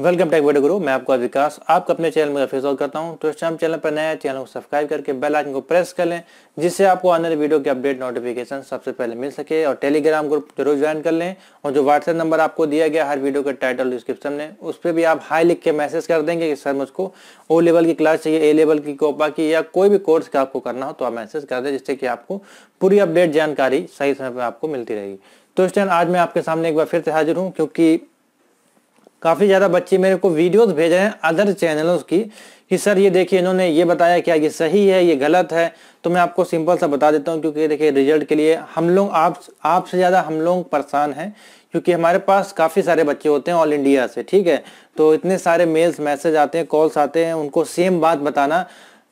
welcome take video गुरु मैं आपका विकास आपका अपने चैनल में फिर करता हूं तो इस टाइम चैनल पर नया चैनल को सब्सक्राइब करके बेल आइकन को प्रेस कर लें जिससे आपको आने वाले वीडियो के अपडेट नोटिफिकेशन सबसे पहले मिल सके और टेलीग्राम ग्रुप जरूर ज्वाइन कर लें और जो व्हाट्सएप नंबर आपको दिया गया हर वीडियो का टाइटल डिस्क्रिप्शन में उस पर भी आप हाई लिख के मैसेज कर देंगे कि सर मुझको ओ लेवल की क्लास चाहिए ए लेवल की कोपा की या कोई भी कोर्स का आपको करना हो तो आप मैसेज कर दें जिससे कि आपको पूरी अपडेट जानकारी सही समय पर आपको मिलती रहेगी तो इस टाइम आज मैं आपके सामने एक बार फिर से हाजिर हूँ क्योंकि काफ़ी ज़्यादा बच्चे मेरे को वीडियोस भेजे हैं अदर चैनलों की कि सर ये देखिए इन्होंने ये बताया क्या ये सही है ये गलत है तो मैं आपको सिंपल सा बता देता हूँ क्योंकि देखिए रिजल्ट के लिए हम लोग आप आपसे ज़्यादा हम लोग परेशान हैं क्योंकि हमारे पास काफ़ी सारे बच्चे होते हैं ऑल इंडिया से ठीक है तो इतने सारे मेल्स मैसेज आते हैं कॉल्स आते हैं उनको सेम बात बताना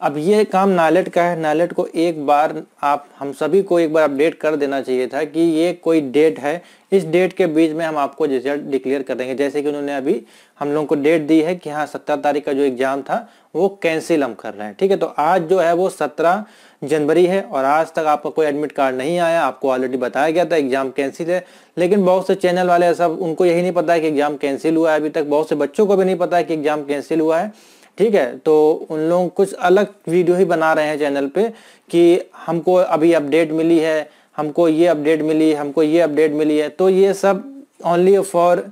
अब ये काम नालेट का है नालेट को एक बार आप हम सभी को एक बार अपडेट कर देना चाहिए था कि ये कोई डेट है इस डेट के बीच में हम आपको रिजल्ट डिक्लेयर कर देंगे जैसे कि उन्होंने अभी हम लोगों को डेट दी है कि हाँ सत्रह तारीख का जो एग्ज़ाम था वो कैंसिल हम कर रहे हैं ठीक है तो आज जो है वो सत्रह जनवरी है और आज तक आपका कोई एडमिट कार्ड नहीं आया आपको ऑलरेडी बताया गया था एग्ज़ाम कैंसिल है लेकिन बहुत से चैनल वाले सब उनको यही नहीं पता है कि एग्ज़ाम कैंसिल हुआ है अभी तक बहुत से बच्चों को भी नहीं पता है कि एग्ज़ाम कैंसिल हुआ है ठीक है तो उन लोग कुछ अलग वीडियो ही बना रहे हैं चैनल पे कि हमको अभी अपडेट मिली है हमको ये अपडेट मिली हमको ये अपडेट मिली है तो ये सब ओनली फॉर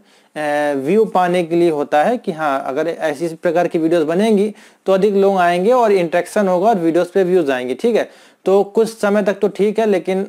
व्यू पाने के लिए होता है कि हाँ अगर ऐसी प्रकार की वीडियोस बनेंगी तो अधिक लोग आएंगे और इंट्रैक्शन होगा और वीडियोस पे व्यूज आएंगे ठीक है तो कुछ समय तक तो ठीक है लेकिन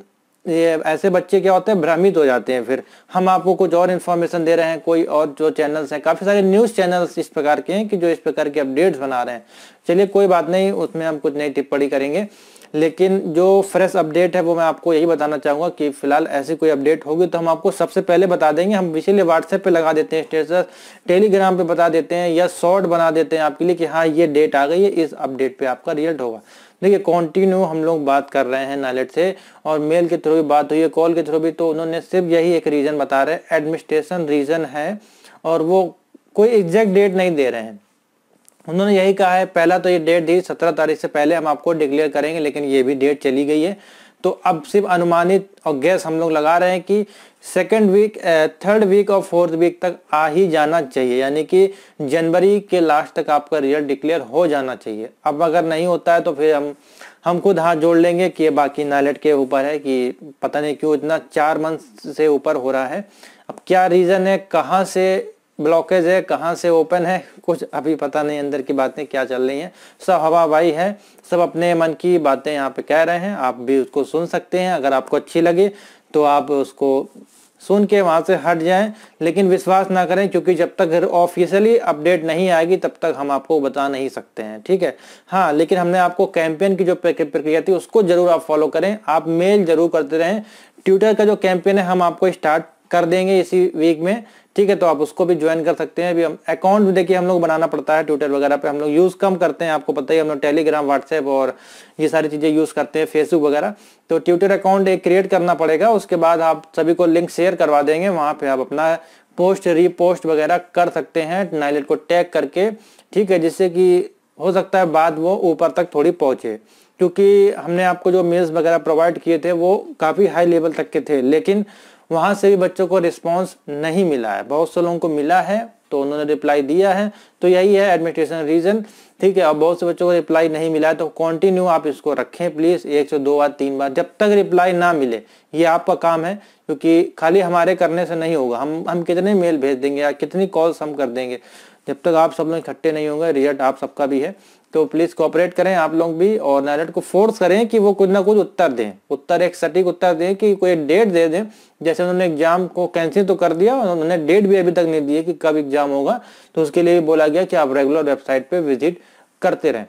ये ऐसे बच्चे क्या होते हैं भ्रमित हो जाते हैं फिर हम आपको कुछ और इन्फॉर्मेशन दे रहे हैं कोई और जो चैनल्स हैं काफ़ी सारे न्यूज़ चैनल्स इस प्रकार के हैं कि जो इस प्रकार के अपडेट्स बना रहे हैं चलिए कोई बात नहीं उसमें हम कुछ नई टिप्पणी करेंगे लेकिन जो फ्रेश अपडेट है वो मैं आपको यही बताना चाहूँगा कि फिलहाल ऐसी कोई अपडेट होगी तो हम आपको सबसे पहले बता देंगे हम इसीलिए व्हाट्सएप पे लगा देते हैं स्टेटस टेलीग्राम पे बता देते हैं या शॉर्ट बना देते हैं आपके लिए कि हाँ ये डेट आ गई है इस अपडेट पे आपका रिजल्ट होगा देखिए कंटिन्यू हम लोग बात कर रहे हैं नालेट से और मेल के थ्रू भी बात हुई है कॉल के थ्रू भी तो उन्होंने सिर्फ यही एक रीज़न बता रहे हैं एडमिनिस्ट्रेशन रीज़न है और वो कोई एग्जैक्ट डेट नहीं दे रहे हैं उन्होंने यही कहा है पहला तो ये डेट दी सत्रह तारीख से पहले हम आपको डिक्लेयर करेंगे लेकिन ये भी डेट चली गई है तो अब सिर्फ अनुमानित और गैस हम लोग लगा रहे हैं कि सेकेंड वीक थर्ड वीक और फोर्थ वीक तक आ ही जाना चाहिए यानी कि जनवरी के लास्ट तक आपका रिजल्ट डिक्लेयर हो जाना चाहिए अब अगर नहीं होता है तो फिर हम हम खुद हाथ जोड़ लेंगे कि ये बाकी नालेट के ऊपर है कि पता नहीं क्यों इतना चार मंथ से ऊपर हो रहा है अब क्या रीज़न है कहाँ से ब्लॉकेज है कहाँ से ओपन है कुछ अभी पता नहीं अंदर की बातें क्या चल रही हैं सब हवा भाई है सब अपने मन की बातें यहाँ पे कह रहे हैं आप भी उसको सुन सकते हैं अगर आपको अच्छी लगे तो आप उसको सुन के वहाँ से हट जाएं लेकिन विश्वास ना करें क्योंकि जब तक ऑफिशियली अपडेट नहीं आएगी तब तक हम आपको बता नहीं सकते हैं ठीक है हाँ लेकिन हमने आपको कैंपेन की जो प्रक्रिया थी उसको जरूर आप फॉलो करें आप मेल जरूर करते रहें ट्विटर का जो कैंपेन है हम आपको स्टार्ट कर देंगे इसी वीक में ठीक है तो आप उसको भी ज्वाइन कर सकते हैं अभी हम अकाउंट देखिए हम लोग बनाना पड़ता है ट्विटर वगैरह पे हम लोग यूज़ कम करते हैं आपको पता ही हम लोग टेलीग्राम व्हाट्सएप और ये सारी चीज़ें यूज़ करते हैं फेसबुक वगैरह तो ट्विटर अकाउंट एक क्रिएट करना पड़ेगा उसके बाद आप सभी को लिंक शेयर करवा देंगे वहाँ पर आप अपना पोस्ट रीपोस्ट वगैरह कर सकते हैं नाइलेट को टैग करके ठीक है जिससे कि हो सकता है बाद वो ऊपर तक थोड़ी पहुँचे क्योंकि हमने आपको जो मेल्स वगैरह प्रोवाइड किए थे वो काफ़ी हाई लेवल तक के थे लेकिन वहां से भी बच्चों को रिस्पॉन्स नहीं मिला है बहुत से लोगों को मिला है तो उन्होंने रिप्लाई दिया है तो यही है एडमिनिस्ट्रेशन रीजन ठीक है अब बहुत से बच्चों को रिप्लाई नहीं मिला है तो कंटिन्यू आप इसको रखें प्लीज एक से दो बार तीन बार जब तक रिप्लाई ना मिले ये आपका काम है क्योंकि खाली हमारे करने से नहीं होगा हम हम कितने मेल भेज देंगे या कितनी कॉल्स हम कर देंगे जब तक आप सब लोग इकट्ठे नहीं होंगे रिजल्ट आप सबका भी है तो प्लीज कॉपरेट करें आप लोग भी और नायलट को फोर्स करें कि वो कुछ ना कुछ उत्तर दें उत्तर एक सटीक उत्तर दें कि कोई डेट दे दें जैसे उन्होंने एग्जाम को कैंसिल तो कर दिया उन्होंने डेट भी अभी तक नहीं दी है कि कब एग्जाम होगा तो उसके लिए भी बोला गया कि आप रेगुलर वेबसाइट पर विजिट करते रहें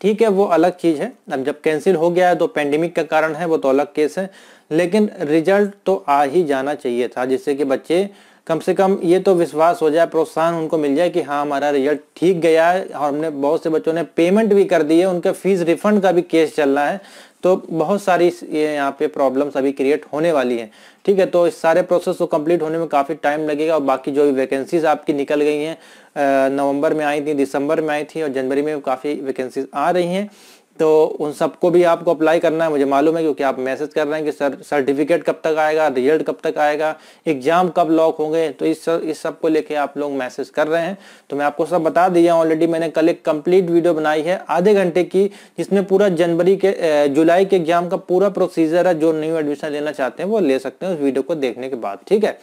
ठीक है वो अलग चीज़ है अब जब कैंसिल हो गया है तो पेंडेमिक का कारण है वो तो अलग केस है लेकिन रिजल्ट तो आ ही जाना चाहिए था जिससे कि बच्चे कम से कम ये तो विश्वास हो जाए प्रोत्साहन उनको मिल जाए कि हाँ हमारा रिजल्ट ठीक गया है और हमने बहुत से बच्चों ने पेमेंट भी कर दी है उनके फीस रिफंड का भी केस चल रहा है तो बहुत सारी ये यहाँ पे प्रॉब्लम्स अभी क्रिएट होने वाली हैं ठीक है तो इस सारे प्रोसेस को कंप्लीट होने में काफ़ी टाइम लगेगा और बाकी जो भी वैकेंसीज आपकी निकल गई हैं नवंबर में आई थी दिसंबर में आई थी और जनवरी में काफ़ी वैकेंसीज आ रही हैं तो उन सबको भी आपको अप्लाई करना है मुझे मालूम है क्योंकि आप मैसेज कर रहे हैं कि सर सर्टिफिकेट कब तक आएगा रिजल्ट कब तक आएगा एग्जाम कब लॉक होंगे तो इस सब इस सब को लेके आप लोग मैसेज कर रहे हैं तो मैं आपको सब बता दिया ऑलरेडी मैंने कल एक कंप्लीट वीडियो बनाई है आधे घंटे की जिसमें पूरा जनवरी के जुलाई के एग्जाम का पूरा प्रोसीजर है जो न्यू एडमिशन लेना चाहते हैं वो ले सकते हैं उस वीडियो को देखने के बाद ठीक है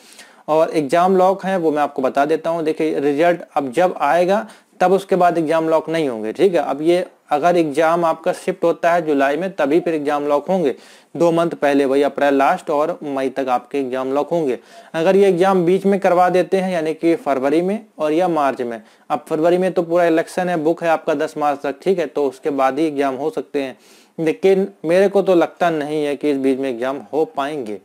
और एग्जाम लॉक है वो मैं आपको बता देता हूँ देखिए रिजल्ट अब जब आएगा तब उसके बाद एग्जाम लॉक नहीं होंगे ठीक है अब ये अगर एग्जाम आपका शिफ्ट होता है जुलाई में तभी फिर एग्जाम लॉक होंगे दो मंथ पहले वही अप्रैल लास्ट और मई तक आपके एग्जाम लॉक होंगे अगर ये एग्जाम बीच में करवा देते हैं यानी कि फरवरी में और या मार्च में अब फरवरी में तो पूरा इलेक्शन है बुक है आपका दस मार्च तक ठीक है तो उसके बाद ही एग्जाम हो सकते हैं लेकिन मेरे को तो लगता नहीं है कि इस बीच में एग्जाम हो पाएंगे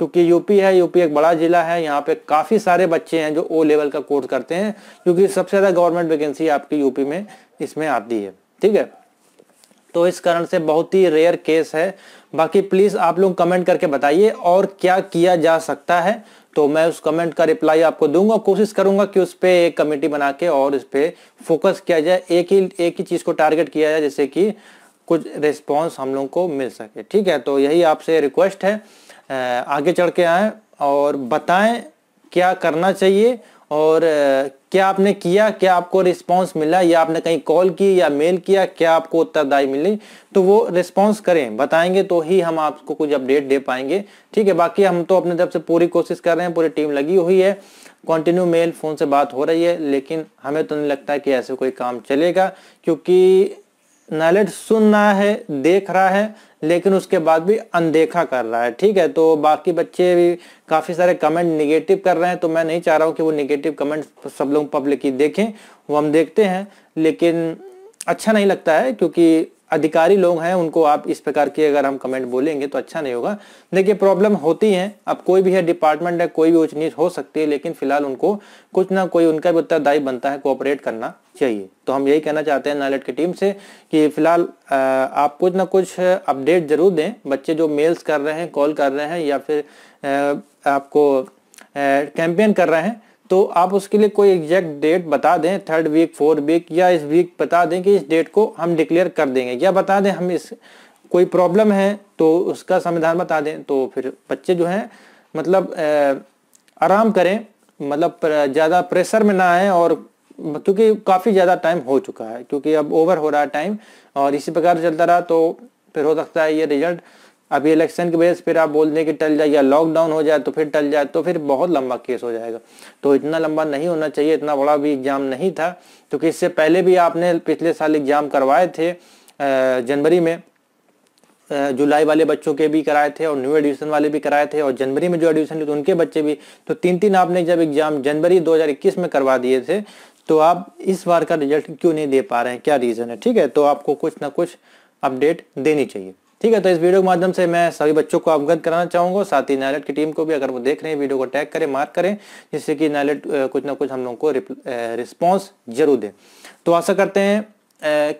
क्योंकि यूपी है यूपी एक बड़ा जिला है यहाँ पे काफ़ी सारे बच्चे हैं जो ओ लेवल का कोर्स करते हैं क्योंकि सबसे ज़्यादा गवर्नमेंट वैकेंसी आपकी यूपी में इसमें आती है ठीक है तो इस कारण से बहुत ही रेयर केस है बाकी प्लीज़ आप लोग कमेंट करके बताइए और क्या किया जा सकता है तो मैं उस कमेंट का रिप्लाई आपको दूंगा कोशिश करूंगा कि उस पर एक कमेटी बना के और इस पर फोकस किया जाए एक ही एक ही चीज़ को टारगेट किया जाए जैसे कि कुछ रिस्पॉन्स हम लोग को मिल सके ठीक है तो यही आपसे रिक्वेस्ट है आगे चढ़ के आएँ और बताएं क्या करना चाहिए और क्या आपने किया क्या आपको रिस्पांस मिला या आपने कहीं कॉल की या मेल किया क्या आपको उत्तरदायी मिली तो वो रिस्पांस करें बताएंगे तो ही हम आपको कुछ अपडेट दे पाएंगे ठीक है बाकी हम तो अपने तरफ से पूरी कोशिश कर रहे हैं पूरी टीम लगी हुई है कंटिन्यू मेल फ़ोन से बात हो रही है लेकिन हमें तो नहीं लगता कि ऐसे कोई काम चलेगा क्योंकि नॉलेज सुन रहा है देख रहा है लेकिन उसके बाद भी अनदेखा कर रहा है ठीक है तो बाकी बच्चे भी काफ़ी सारे कमेंट निगेटिव कर रहे हैं तो मैं नहीं चाह रहा हूँ कि वो निगेटिव कमेंट सब लोग पब्लिक ही देखें वो हम देखते हैं लेकिन अच्छा नहीं लगता है क्योंकि अधिकारी लोग हैं उनको आप इस प्रकार की अगर हम कमेंट बोलेंगे तो अच्छा नहीं होगा देखिए प्रॉब्लम होती है अब कोई भी है डिपार्टमेंट है कोई भी उच्च नीच हो सकती है लेकिन फिलहाल उनको कुछ ना कोई उनका भी उत्तरदायी बनता है कोऑपरेट करना चाहिए तो हम यही कहना चाहते हैं नायलट की टीम से कि फिलहाल आप कुछ ना कुछ अपडेट जरूर दें बच्चे जो मेल्स कर रहे हैं कॉल कर रहे हैं या फिर आपको कैंपेन कर रहे हैं तो आप उसके लिए कोई एग्जैक्ट डेट बता दें थर्ड वीक फोर्थ वीक या इस वीक बता दें कि इस डेट को हम डिक्लेयर कर देंगे या बता दें हम इस कोई प्रॉब्लम है तो उसका समाधान बता दें तो फिर बच्चे जो हैं मतलब आराम करें मतलब ज़्यादा प्रेशर में ना आए और क्योंकि काफ़ी ज़्यादा टाइम हो चुका है क्योंकि अब ओवर हो रहा है टाइम और इसी प्रकार चलता रहा तो फिर हो सकता है ये रिजल्ट अब इलेक्शन की वजह से फिर आप बोल दें कि टल जाए या लॉकडाउन हो जाए तो फिर टल जाए तो फिर बहुत लंबा केस हो जाएगा तो इतना लंबा नहीं होना चाहिए इतना बड़ा भी एग्जाम नहीं था क्योंकि इससे पहले भी आपने पिछले साल एग्जाम करवाए थे जनवरी में जुलाई वाले बच्चों के भी कराए थे और न्यू एडमिशन वाले भी कराए थे और जनवरी में जो एडमिशन थे उनके बच्चे भी तो तीन तीन आपने जब एग्जाम जनवरी 2021 में करवा दिए थे तो आप इस बार का रिजल्ट क्यों नहीं दे पा रहे हैं क्या रीज़न है ठीक है तो आपको कुछ ना कुछ अपडेट देनी चाहिए ठीक है तो इस वीडियो के माध्यम से मैं सभी बच्चों को अवगत कराना चाहूंगा साथ ही नायलेट की टीम को भी अगर वो देख रहे हैं वीडियो को टैग करें मार्क करें जिससे कि नायलेट कुछ ना कुछ हम लोग को रिस्पॉन्स जरूर दे तो आशा करते हैं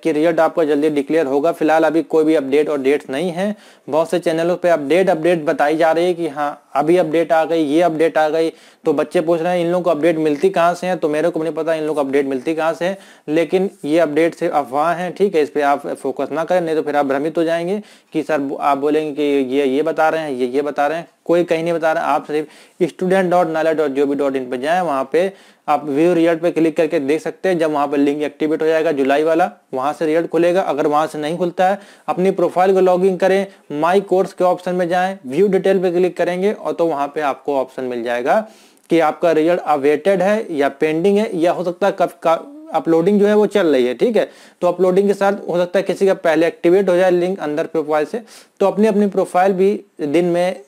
कि रिजल्ट आपका जल्दी डिक्लेयर होगा फिलहाल अभी कोई भी अपडेट और डेट्स नहीं है बहुत से चैनलों पे अपडेट अपडेट बताई जा रही है कि हाँ अभी अपडेट आ गई ये अपडेट आ गई तो बच्चे पूछ रहे हैं इन लोगों को अपडेट मिलती कहाँ से है तो मेरे को नहीं पता इन लोग को अपडेट मिलती कहाँ से है लेकिन ये अपडेट सिर्फ अफवाह है ठीक है इस पर आप फोकस ना करें नहीं तो फिर आप भ्रमित हो जाएंगे कि सर आप बोलेंगे कि ये ये बता रहे हैं ये ये बता रहे हैं कोई कहीं नहीं बता रहा आप सिर्फ स्टूडेंट डॉट नाला डॉट जो बी डॉट इन पर जाए वहाँ पे आप व्यू रिजल्ट पे क्लिक करके देख सकते हैं जब वहाँ पर लिंक एक्टिवेट हो जाएगा जुलाई वाला वहाँ से रिजल्ट खुलेगा अगर वहाँ से नहीं खुलता है अपनी प्रोफाइल को लॉगिन करें माई कोर्स के ऑप्शन में जाएं व्यू डिटेल पे क्लिक करेंगे और तो वहां पे आपको ऑप्शन मिल जाएगा कि आपका रिजल्ट अवेटेड है या पेंडिंग है या हो सकता है कब का अपलोडिंग जो है वो चल रही है ठीक है तो अपलोडिंग के साथ हो सकता है किसी का पहले एक्टिवेट हो जाए लिंक अंदर प्रोफाइल से तो अपनी अपनी प्रोफाइल भी दिन में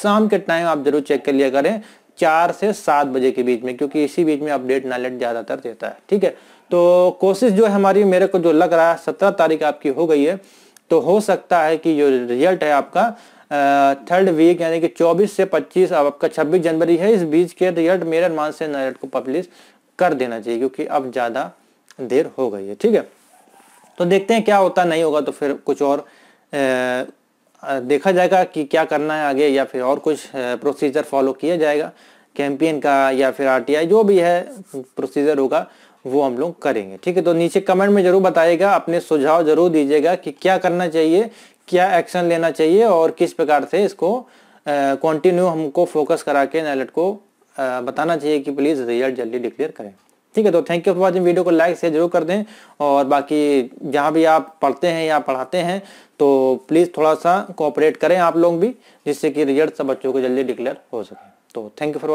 शाम के टाइम आप जरूर चेक कर लिया करें चार से सात बजे के बीच में क्योंकि इसी बीच में अपडेट नॉलेट ज़्यादातर देता है ठीक है तो कोशिश जो है हमारी मेरे को जो लग रहा है सत्रह तारीख आपकी हो गई है तो हो सकता है कि जो रिजल्ट है आपका थर्ड वीक यानी कि 24 से 25 अब आपका 26 जनवरी है इस बीच के रिजल्ट मेरे अनुमान से रिजल्ट को पब्लिश कर देना चाहिए क्योंकि अब ज़्यादा देर हो गई है ठीक है तो देखते हैं क्या होता नहीं होगा तो फिर कुछ और ए, देखा जाएगा कि क्या करना है आगे या फिर और कुछ प्रोसीजर फॉलो किया जाएगा कैंपियन का या फिर आरटीआई जो भी है प्रोसीजर होगा वो हम लोग करेंगे ठीक है तो नीचे कमेंट में जरूर बताइएगा अपने सुझाव जरूर दीजिएगा कि क्या करना चाहिए क्या एक्शन लेना चाहिए और किस प्रकार से इसको कंटिन्यू हमको फोकस करा के नैलेट को uh, बताना चाहिए कि प्लीज़ रिजल्ट जल्दी डिक्लेयर करें ठीक है तो thank you for watching video को लाइक से जरूर कर दें और बाकी जहाँ भी आप पढ़ते हैं या पढ़ाते हैं तो प्लीज़ थोड़ा सा कोऑपरेट करें आप लोग भी जिससे कि रिजल्ट सब बच्चों को जल्दी डिक्लेयर हो सके तो थैंक यू फॉर